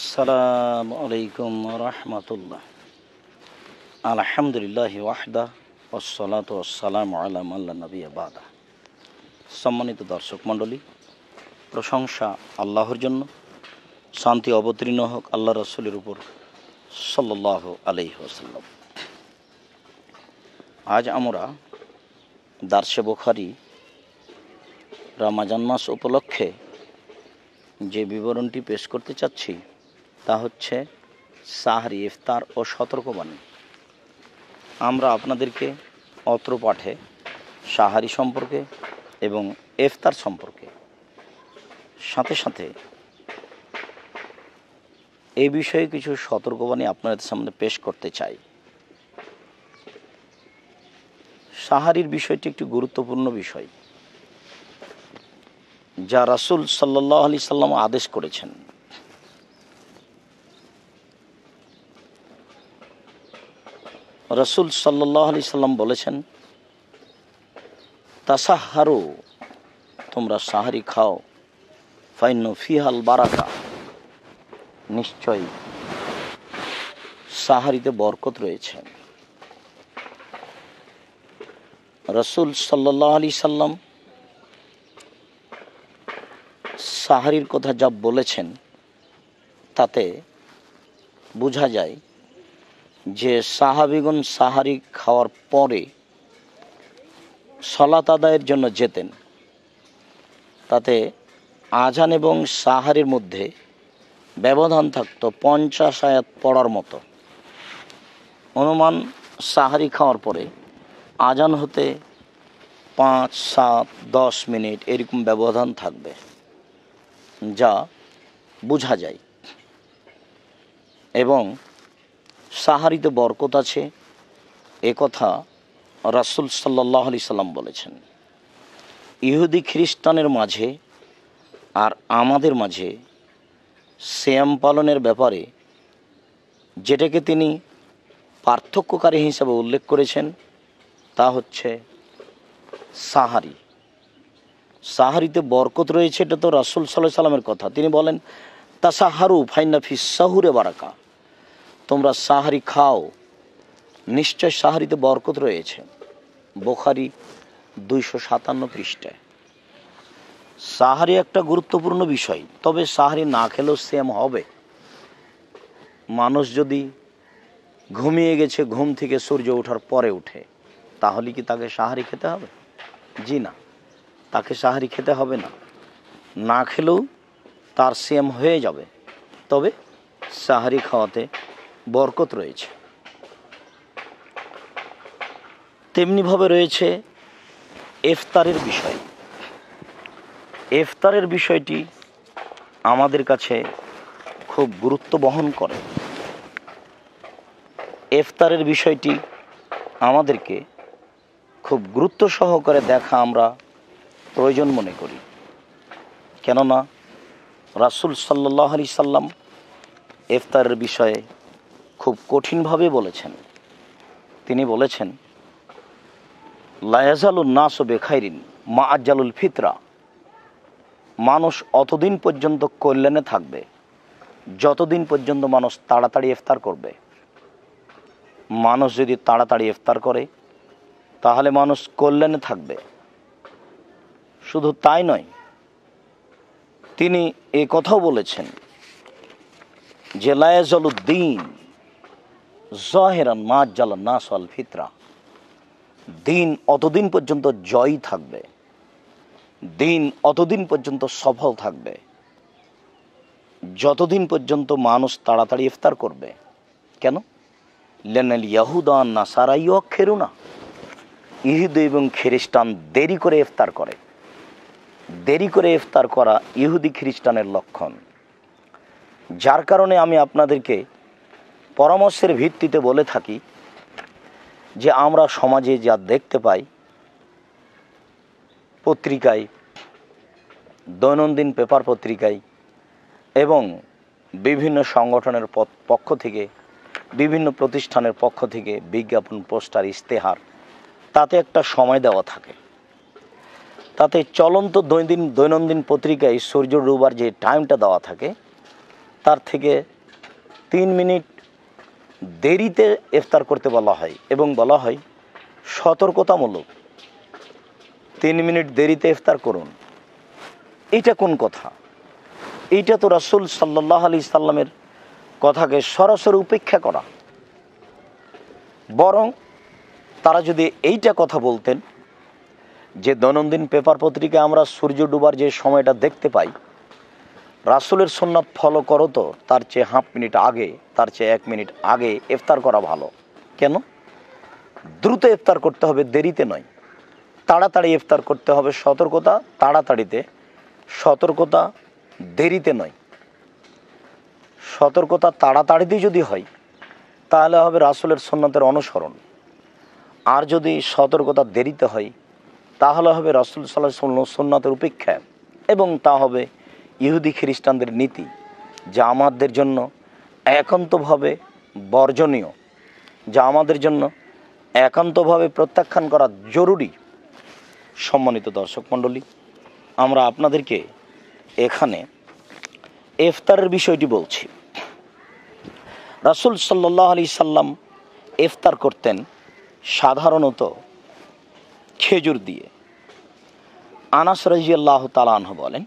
আসসালামু আলাইকুম রহমতুল্লাহ আলহামদুলিল্লাহ ওয়াহদা ওসলাত ওসালাম আলাম আল্লাহ নবী আবাদা সম্মানিত দর্শক মণ্ডলী প্রশংসা আল্লাহর জন্য শান্তি অবতীর্ণ হোক আল্লাহ রসুলের উপর সাল্লাহ আলহি ওসাল্লাম আজ আমরা দার্সে বোখারি রামাজান মাস উপলক্ষে যে বিবরণটি পেশ করতে চাচ্ছি তা হচ্ছে সাহারি ইফতার ও সতর্কবাণী আমরা আপনাদেরকে অত্র পাঠে সাহারি সম্পর্কে এবং ইফতার সম্পর্কে সাথে সাথে এই বিষয়ে কিছু সতর্কবাণী আপনাদের সামনে পেশ করতে চাই সাহারির বিষয়টি একটি গুরুত্বপূর্ণ বিষয় যা রাসুল সাল্লাহ আলি সাল্লাম আদেশ করেছেন রসুল সাল্লি সাল্লাম বলেছেন তাসাহারু তোমরা সাহারি খাও ফাইন ফিহাল বারাকা নিশ্চয়ই সাহারিতে বরকত রয়েছে রসুল সাল্লি সাল্লাম সাহারির কথা যা বলেছেন তাতে বোঝা যায় যে সাহাবিগুন সাহারি খাওয়ার পরে সলাত আদায়ের জন্য যেতেন তাতে আজান এবং সাহারির মধ্যে ব্যবধান থাকতো পঞ্চাশ আয়াত পড়ার মতো অনুমান সাহারি খাওয়ার পরে আজান হতে পাঁচ সাত দশ মিনিট এরকম ব্যবধান থাকবে যা বোঝা যায় এবং সাহারিতে বরকত আছে এ কথা রাসুল সাল্লাহ আলি সাল্লাম বলেছেন ইহুদি খ্রিস্টানের মাঝে আর আমাদের মাঝে শ্যাম পালনের ব্যাপারে যেটাকে তিনি পার্থক্যকারী হিসাবে উল্লেখ করেছেন তা হচ্ছে সাহারি সাহারিতে বরকত রয়েছে এটা তো রাসুল সাল্লাহ সাল্লামের কথা তিনি বলেন তা সাহারু ফাইনাফি সাহুরে বারাকা তোমরা সাহারি খাও নিশ্চয় সাহারিতে বরকত রয়েছে বোখারি দুইশো সাতান্ন পৃষ্ঠায় সাহারি একটা গুরুত্বপূর্ণ বিষয় তবে সাহারি না খেলেও সেম হবে মানুষ যদি ঘুমিয়ে গেছে ঘুম থেকে সূর্য ওঠার পরে উঠে তাহলে কি তাকে সাহারি খেতে হবে জি না তাকে সাহারি খেতে হবে না না খেলেও তার সেম হয়ে যাবে তবে সাহারি খাওয়াতে বরকত রয়েছে তেমনিভাবে রয়েছে এফতারের বিষয় এফতারের বিষয়টি আমাদের কাছে খুব গুরুত্ব বহন করে এফতারের বিষয়টি আমাদেরকে খুব গুরুত্ব সহকারে দেখা আমরা প্রয়োজন মনে করি কেননা রাসুল সাল্লাহ আলি সাল্লাম এফতারের বিষয়ে খুব কঠিনভাবে বলেছেন তিনি বলেছেন নাস ও বেখাইরিন মা আজ্জালুল ফিতরা মানুষ অতদিন পর্যন্ত কল্যাণে থাকবে যতদিন পর্যন্ত মানুষ তাড়াতাড়ি ইফতার করবে মানুষ যদি তাড়াতাড়ি ইফতার করে তাহলে মানুষ কল্যাণে থাকবে শুধু তাই নয় তিনি এ কথাও বলেছেন যে লায়াজলুদ্দিন জহেরান মা না সাল ফিতরা দিন অতদিন পর্যন্ত জয় থাকবে দিন অতদিন পর্যন্ত সফল থাকবে যতদিন পর্যন্ত মানুষ তাড়াতাড়ি ইফতার করবে কেন লেনেল ইয়াহুদান না সারাই খেরু না ইহুদ এবং খ্রিস্টান দেরি করে ইফতার করে দেরি করে ইফতার করা ইহুদি খ্রিস্টানের লক্ষণ যার কারণে আমি আপনাদেরকে পরামর্শের ভিত্তিতে বলে থাকি যে আমরা সমাজে যা দেখতে পাই পত্রিকায় দৈনন্দিন পেপার পত্রিকায় এবং বিভিন্ন সংগঠনের পক্ষ থেকে বিভিন্ন প্রতিষ্ঠানের পক্ষ থেকে বিজ্ঞাপন পোস্টার ইশতেহার তাতে একটা সময় দেওয়া থাকে তাতে চলন্ত দৈনন্দিন দৈনন্দিন পত্রিকায় সূর্য ডুবার যে টাইমটা দেওয়া থাকে তার থেকে তিন মিনিট দেরিতে ইফতার করতে বলা হয় এবং বলা হয় সতর্কতামূলক তিন মিনিট দেরিতে ইফতার করুন এটা কোন কথা এইটা তো রাসুল সাল্লাহ আলি সাল্লামের কথাকে সরাসরি উপেক্ষা করা বরং তারা যদি এইটা কথা বলতেন যে দৈনন্দিন পেপার পত্রিকা আমরা সূর্য ডুবার যে সময়টা দেখতে পাই রাসুলের সুন্নাত ফলো করো তো তার চেয়ে হাফ মিনিট আগে তার চেয়ে এক মিনিট আগে ইফতার করা ভালো কেন দ্রুত ইফতার করতে হবে দেরিতে নয় তাড়াতাড়ি ইফতার করতে হবে সতর্কতা তাড়াতাড়িতে সতর্কতা দেরিতে নয় সতর্কতা তাড়াতাড়িতেই যদি হয় তাহলে হবে রাসুলের সন্ন্যতের অনুসরণ আর যদি সতর্কতা দেরিতে হয় তাহলে হবে রাসুল সাল্লাহ সন্ন্যতের উপেক্ষা এবং তা হবে ইহুদি খ্রিস্টানদের নীতি যা আমাদের জন্য একান্তভাবে বর্জনীয় যা আমাদের জন্য একান্তভাবে প্রত্যাখ্যান করা জরুরি সম্মানিত দর্শক মণ্ডলী আমরা আপনাদেরকে এখানে এফতারের বিষয়টি বলছি রাসুল সাল্লাহ আলি সাল্লাম এফতার করতেন সাধারণত খেজুর দিয়ে আনাস রাজিয়াল্লাহ তালাহ বলেন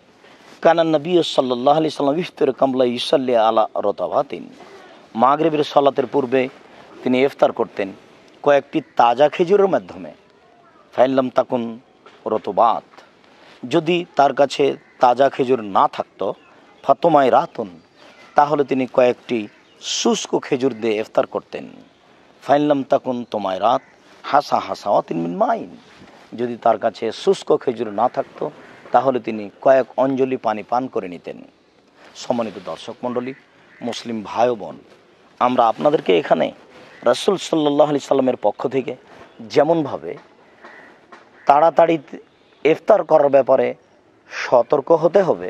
কানান নবী সাল্লাহ আলি সাল্লাম ইফতর কামলা ইসাল্লি আলা রতাবাতিন মাগরেবের সলাতের পূর্বে তিনি ইফতার করতেন কয়েকটি তাজা খেজুরের মাধ্যমে ফাইনলাম তাকুন রতবাত যদি তার কাছে তাজা খেজুর না থাকত ফাতোমায় রাতুন তাহলে তিনি কয়েকটি শুষ্ক খেজুর দিয়ে ইফতার করতেন ফাইনলাম তাকুন তোমায় রাত হাসা হাসা মিন মাইন যদি তার কাছে শুষ্ক খেজুর না থাকতো তাহলে তিনি কয়েক অঞ্জলি পানি পান করে নিতেন সমন্বিত দর্শক মণ্ডলী মুসলিম ভাই বোন আমরা আপনাদেরকে এখানে রসুল সাল্লাহ আলি সাল্লামের পক্ষ থেকে যেমনভাবে তাড়াতাড়ি ইফতার করার ব্যাপারে সতর্ক হতে হবে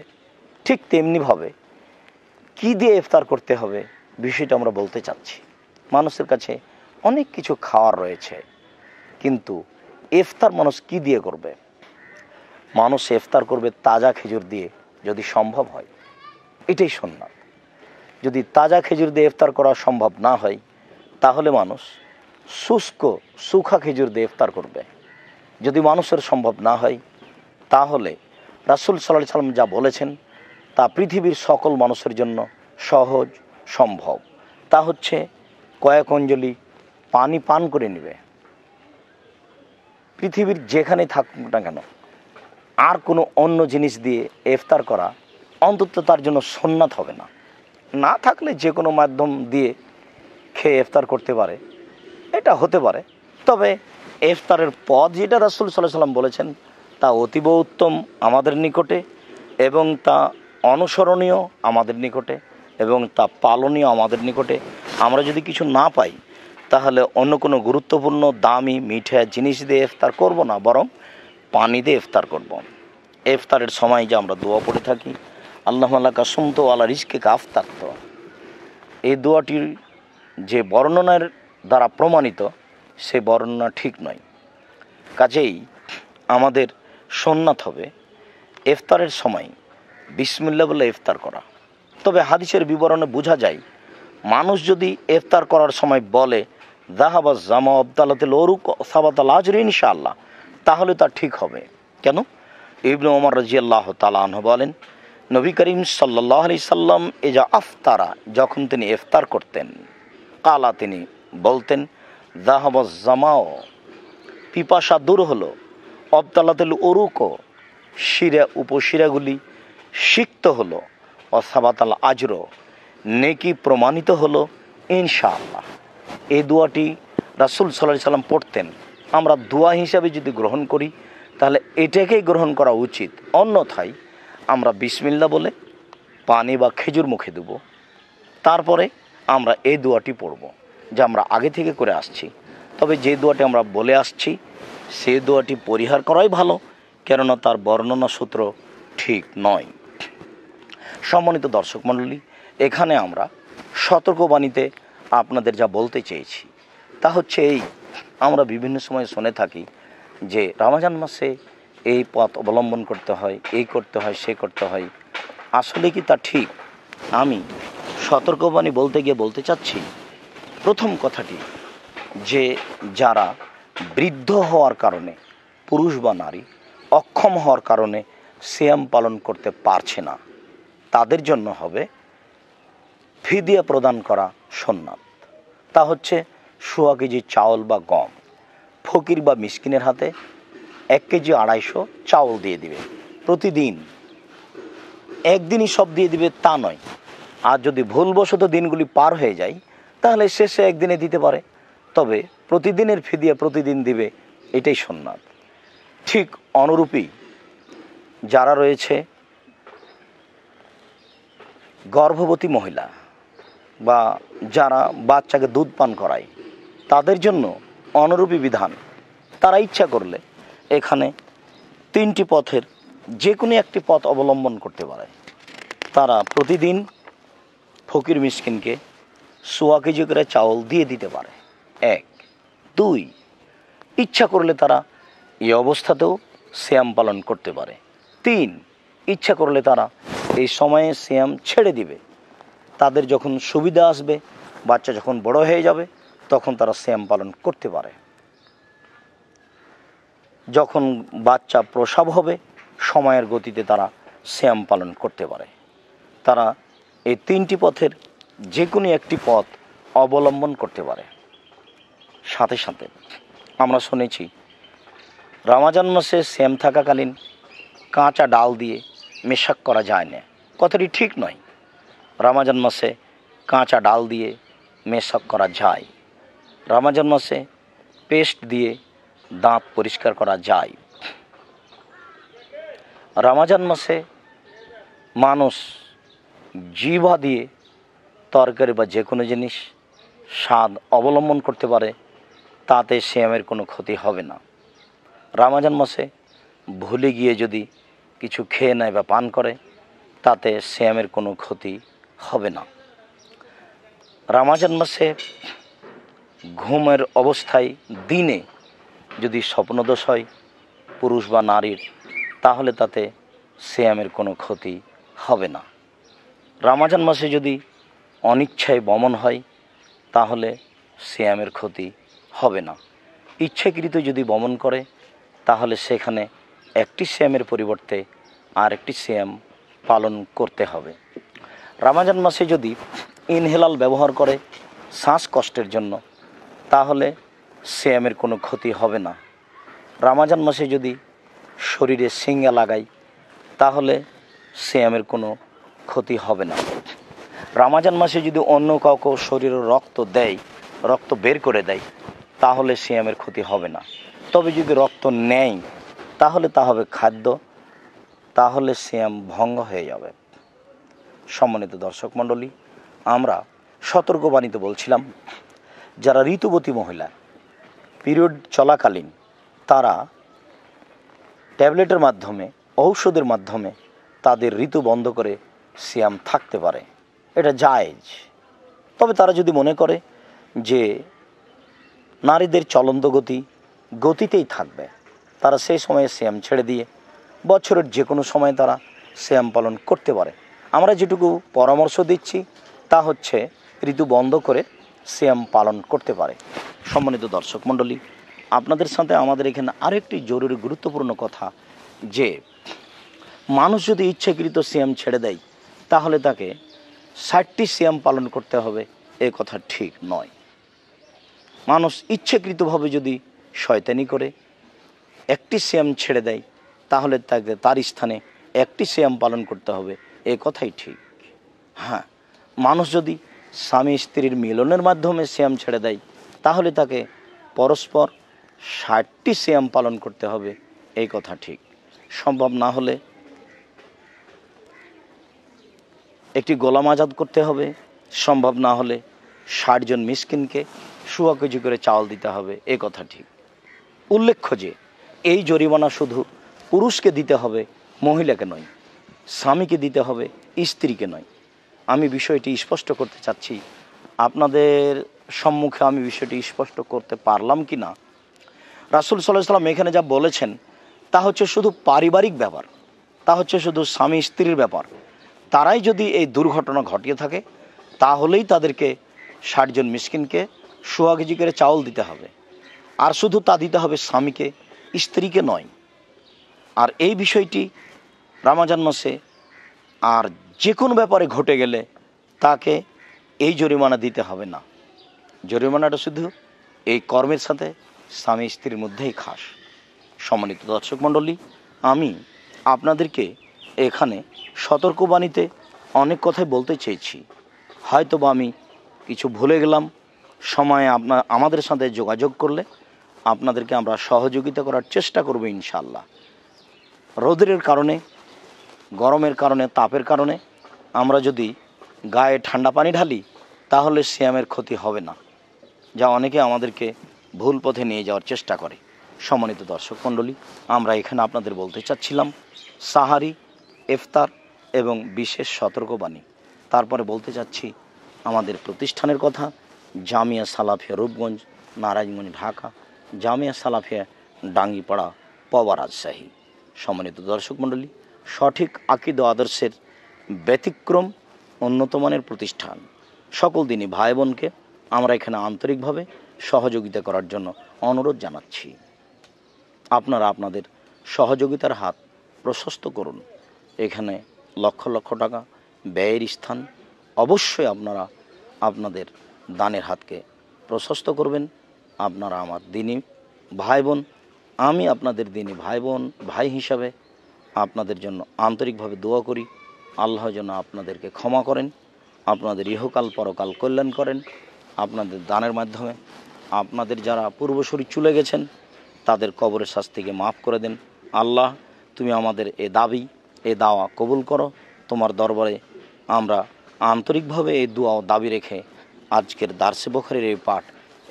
ঠিক তেমনিভাবে কি দিয়ে ইফতার করতে হবে বিষয়টা আমরা বলতে চাচ্ছি মানুষের কাছে অনেক কিছু খাওয়ার রয়েছে কিন্তু ইফতার মানুষ কি দিয়ে করবে মানুষ ইফতার করবে তাজা খেজুর দিয়ে যদি সম্ভব হয় এটাই সন্ন্যাত যদি তাজা খেজুর দিয়ে ইফতার করা সম্ভব না হয় তাহলে মানুষ শুষ্ক সুখা খেজুর দিয়ে ইফতার করবে যদি মানুষের সম্ভব না হয় তাহলে রাসুল সাল্লাহ সাল্লাম যা বলেছেন তা পৃথিবীর সকল মানুষের জন্য সহজ সম্ভব তা হচ্ছে কয়েক অঞ্জলি পানি পান করে নেবে পৃথিবীর যেখানে থাকুক না কেন আর কোনো অন্য জিনিস দিয়ে ইফতার করা অন্তত তার জন্য সন্ন্যাত হবে না না থাকলে যে কোনো মাধ্যম দিয়ে খেয়ে ইফতার করতে পারে এটা হতে পারে তবে ইফতারের পদ যেটা রাসুল সাল্লাহ সাল্লাম বলেছেন তা অতীব উত্তম আমাদের নিকটে এবং তা অনুসরণীয় আমাদের নিকটে এবং তা পালনীয় আমাদের নিকটে আমরা যদি কিছু না পাই তাহলে অন্য কোনো গুরুত্বপূর্ণ দামি মিঠে জিনিস দিয়ে ইফতার করব না বরং পানি দিয়ে ইফতার করব। ইফতারের সময় যে আমরা দোয়া পড়ে থাকি আল্লাহ আল্লাহ কাসুম তো আল্লাহ রিজকে আফতার তো এই দোয়াটির যে বর্ণনার দ্বারা প্রমাণিত সে বর্ণনা ঠিক নয় কাজেই আমাদের সোননাথ হবে ইফতারের সময় বিসমিল্লা বলে ইফতার করা তবে হাদিসের বিবরণে বোঝা যায় মানুষ যদি ইফতার করার সময় বলে জাহাবাজ জামা আবদালতে লরুক সাবাত আজরি ইনশাআল্লাহ তাহলে তা ঠিক হবে কেন ইবনু ওমর রাজিয়াল্লাহ তালাহ বলেন নবী করিম সাল্লাহ আলি সাল্লাম এজা আফতারা যখন তিনি ইফতার করতেন কালা তিনি বলতেন জাহাব জামাও পিপাসা দূর হলো অবতালাতুল অরুকো শিরা উপশিরাগুলি সিক্ত হলো অসাবাতাল আজরো নেকি প্রমাণিত হলো ইনশাআল্লাহ এই দুয়াটি রাসুল সাল্লাহ সাল্লাম পড়তেন আমরা দোয়া হিসাবে যদি গ্রহণ করি তাহলে এটাকেই গ্রহণ করা উচিত অন্যথায় আমরা বিসমিল্লা বলে পানি বা খেজুর মুখে দেব তারপরে আমরা এই দোয়াটি পড়ব যা আমরা আগে থেকে করে আসছি তবে যে দোয়াটি আমরা বলে আসছি সে দোয়াটি পরিহার করাই ভালো কেননা তার বর্ণনা সূত্র ঠিক নয় সম্মানিত দর্শক মণ্ডলী এখানে আমরা সতর্কবাণীতে আপনাদের যা বলতে চেয়েছি তা হচ্ছে এই আমরা বিভিন্ন সময় শুনে থাকি যে রামাজান মাসে এই পথ অবলম্বন করতে হয় এই করতে হয় সে করতে হয় আসলে কি তা ঠিক আমি সতর্কবাণী বলতে গিয়ে বলতে চাচ্ছি প্রথম কথাটি যে যারা বৃদ্ধ হওয়ার কারণে পুরুষ বা নারী অক্ষম হওয়ার কারণে শ্যাম পালন করতে পারছে না তাদের জন্য হবে ফিদিয়া প্রদান করা সন্ন্যাত তা হচ্ছে সোয়া কেজি চাউল বা গম ফকির বা মিসকিনের হাতে এক কেজি আড়াইশো চাউল দিয়ে দিবে প্রতিদিন একদিনই সব দিয়ে দিবে তা নয় আর যদি ভুলবশত দিনগুলি পার হয়ে যায় তাহলে শেষে একদিনে দিতে পারে তবে প্রতিদিনের ফিদিয়া প্রতিদিন দিবে এটাই সন্ন্যাদ ঠিক অনুরূপী যারা রয়েছে গর্ভবতী মহিলা বা যারা বাচ্চাকে দুধ পান করায় তাদের জন্য অনুরূপী বিধান তারা ইচ্ছা করলে এখানে তিনটি পথের যে কোনো একটি পথ অবলম্বন করতে পারে তারা প্রতিদিন ফকির মিসকিনকে সোয়া কেজি করে চাউল দিয়ে দিতে পারে এক দুই ইচ্ছা করলে তারা এই অবস্থাতেও শ্যাম পালন করতে পারে তিন ইচ্ছা করলে তারা এই সময়ে শ্যাম ছেড়ে দিবে তাদের যখন সুবিধা আসবে বাচ্চা যখন বড় হয়ে যাবে তখন তারা শ্যাম পালন করতে পারে যখন বাচ্চা প্রসব হবে সময়ের গতিতে তারা শ্যাম পালন করতে পারে তারা এই তিনটি পথের যে কোনো একটি পথ অবলম্বন করতে পারে সাথে সাথে আমরা শুনেছি রামাজান মাসে শ্যাম থাকাকালীন কাঁচা ডাল দিয়ে মেশাক করা যায় না কথাটি ঠিক নয় রামাজান মাসে কাঁচা ডাল দিয়ে মেশাক করা যায় রামাজন মাসে পেস্ট দিয়ে দাঁত পরিষ্কার করা যায় রামাজান মাসে মানুষ জিভা দিয়ে তরকারি বা যে কোনো জিনিস স্বাদ অবলম্বন করতে পারে তাতে শ্যামের কোনো ক্ষতি হবে না রামাজান মাসে ভুলে গিয়ে যদি কিছু খেয়ে নেয় বা পান করে তাতে শ্যামের কোনো ক্ষতি হবে না রামাজান মাসে ঘুমের অবস্থায় দিনে যদি স্বপ্নদোষ হয় পুরুষ বা নারীর তাহলে তাতে শ্যামের কোনো ক্ষতি হবে না রামাজান মাসে যদি অনিচ্ছায় বমন হয় তাহলে শ্যামের ক্ষতি হবে না ইচ্ছাকৃত যদি বমন করে তাহলে সেখানে একটি শ্যামের পরিবর্তে আরেকটি শ্যাম পালন করতে হবে রামাজান মাসে যদি ইনহেলাল ব্যবহার করে শ্বাসকষ্টের জন্য তাহলে শ্যামের কোনো ক্ষতি হবে না রামাজান মাসে যদি শরীরে সিঙ্গা লাগাই তাহলে শ্যামের কোনো ক্ষতি হবে না রামাজান মাসে যদি অন্য কাউকে শরীরে রক্ত দেয় রক্ত বের করে দেয় তাহলে শ্যামের ক্ষতি হবে না তবে যদি রক্ত নেয় তাহলে তা হবে খাদ্য তাহলে শ্যাম ভঙ্গ হয়ে যাবে সম্মানিত দর্শক মণ্ডলী আমরা সতর্কবাণীতে বলছিলাম যারা ঋতুবতী মহিলা পিরিয়ড চলাকালীন তারা ট্যাবলেটের মাধ্যমে ঔষধের মাধ্যমে তাদের ঋতু বন্ধ করে সিয়াম থাকতে পারে এটা জায়েজ তবে তারা যদি মনে করে যে নারীদের চলন্ত গতি গতিতেই থাকবে তারা সেই সময়ে সিয়াম ছেড়ে দিয়ে বছরের যে কোনো সময় তারা শ্যাম পালন করতে পারে আমরা যেটুকু পরামর্শ দিচ্ছি তা হচ্ছে ঋতু বন্ধ করে সিয়াম পালন করতে পারে সম্মানিত দর্শক মণ্ডলী আপনাদের সাথে আমাদের এখানে আরেকটি জরুরি গুরুত্বপূর্ণ কথা যে মানুষ যদি ইচ্ছাকৃত সিয়াম ছেড়ে দেয় তাহলে তাকে ষাটটি সিয়াম পালন করতে হবে এ কথা ঠিক নয় মানুষ ইচ্ছাকৃতভাবে যদি শয়তানি করে একটি সিয়াম ছেড়ে দেয় তাহলে তাকে তার স্থানে একটি সিয়াম পালন করতে হবে এ কথাই ঠিক হ্যাঁ মানুষ যদি স্বামী স্ত্রীর মিলনের মাধ্যমে শ্যাম ছেড়ে দেয় তাহলে তাকে পরস্পর ষাটটি শ্যাম পালন করতে হবে এই কথা ঠিক সম্ভব না হলে একটি গোলাম আজাদ করতে হবে সম্ভব না হলে ষাটজন মিসকিনকে শুয়া কেজি করে চাল দিতে হবে এ কথা ঠিক উল্লেখ্য যে এই জরিমানা শুধু পুরুষকে দিতে হবে মহিলাকে নয় স্বামীকে দিতে হবে স্ত্রীকে নয় আমি বিষয়টি স্পষ্ট করতে চাচ্ছি আপনাদের সম্মুখে আমি বিষয়টি স্পষ্ট করতে পারলাম কি না রাসুল সাল্লাম এখানে যা বলেছেন তা হচ্ছে শুধু পারিবারিক ব্যাপার তা হচ্ছে শুধু স্বামী স্ত্রীর ব্যাপার তারাই যদি এই দুর্ঘটনা ঘটিয়ে থাকে তাহলেই তাদেরকে ষাটজন মিসকিনকে কেজি করে চাউল দিতে হবে আর শুধু তা দিতে হবে স্বামীকে স্ত্রীকে নয় আর এই বিষয়টি রামাজান মাসে আর যে কোনো ব্যাপারে ঘটে গেলে তাকে এই জরিমানা দিতে হবে না জরিমানাটা শুধু এই কর্মের সাথে স্বামী স্ত্রীর মধ্যেই খাস সম্মানিত দর্শক মণ্ডলী আমি আপনাদেরকে এখানে সতর্কবাণীতে অনেক কথাই বলতে চেয়েছি হয়তো বা আমি কিছু ভুলে গেলাম সময়ে আপনার আমাদের সাথে যোগাযোগ করলে আপনাদেরকে আমরা সহযোগিতা করার চেষ্টা করব ইনশাল্লাহ রোদের কারণে গরমের কারণে তাপের কারণে আমরা যদি গায়ে ঠান্ডা পানি ঢালি তাহলে শ্যামের ক্ষতি হবে না যা অনেকে আমাদেরকে ভুল পথে নিয়ে যাওয়ার চেষ্টা করে সম্মানিত দর্শক মণ্ডলী আমরা এখানে আপনাদের বলতে চাচ্ছিলাম সাহারি ইফতার এবং বিশেষ সতর্কবাণী তারপরে বলতে চাচ্ছি আমাদের প্রতিষ্ঠানের কথা জামিয়া সালাফিয়া রূপগঞ্জ নারায়ণগঞ্জ ঢাকা জামিয়া সালাফিয়া ডাঙ্গিপাড়া পবা রাজশাহী সম্মানিত দর্শক মণ্ডলী সঠিক আকিদ আদর্শের ব্যতিক্রম উন্নতমানের প্রতিষ্ঠান সকল দিনই ভাই বোনকে আমরা এখানে আন্তরিকভাবে সহযোগিতা করার জন্য অনুরোধ জানাচ্ছি আপনারা আপনাদের সহযোগিতার হাত প্রশস্ত করুন এখানে লক্ষ লক্ষ টাকা ব্যয়ের স্থান অবশ্যই আপনারা আপনাদের দানের হাতকে প্রশস্ত করবেন আপনারা আমার দিনই ভাই বোন আমি আপনাদের দিনই ভাই বোন ভাই হিসাবে আপনাদের জন্য আন্তরিকভাবে দোয়া করি আল্লাহ যেন আপনাদেরকে ক্ষমা করেন আপনাদের ইহকাল পরকাল কল্যাণ করেন আপনাদের দানের মাধ্যমে আপনাদের যারা পূর্বশরী চলে গেছেন তাদের কবরের শাস্তিকে মাফ করে দেন আল্লাহ তুমি আমাদের এ দাবি এ দাওয়া কবুল করো তোমার দরবারে আমরা আন্তরিকভাবে এই দোয়া ও দাবি রেখে আজকের দার্সে বখরের এই পাঠ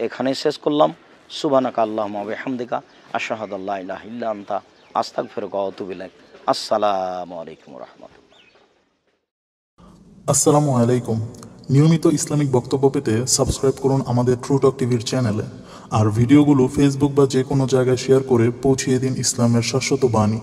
এখানে শেষ করলাম সুবানাকা আল্লাহ মাহমদিকা হামদিকা আশাহাদ আল্লাহ ইল্লা আন্তা আস্তাক ফেরক অতুবিলাক আসসালামু আলাইকুম রহমতুল্লাহ আসসালামু আলাইকুম নিয়মিত ইসলামিক বক্তব্য পেতে সাবস্ক্রাইব করুন আমাদের টক টিভির চ্যানেলে আর ভিডিওগুলো ফেসবুক বা যে কোনো জায়গায় শেয়ার করে পৌঁছিয়ে দিন ইসলামের শাশ্বত বাণী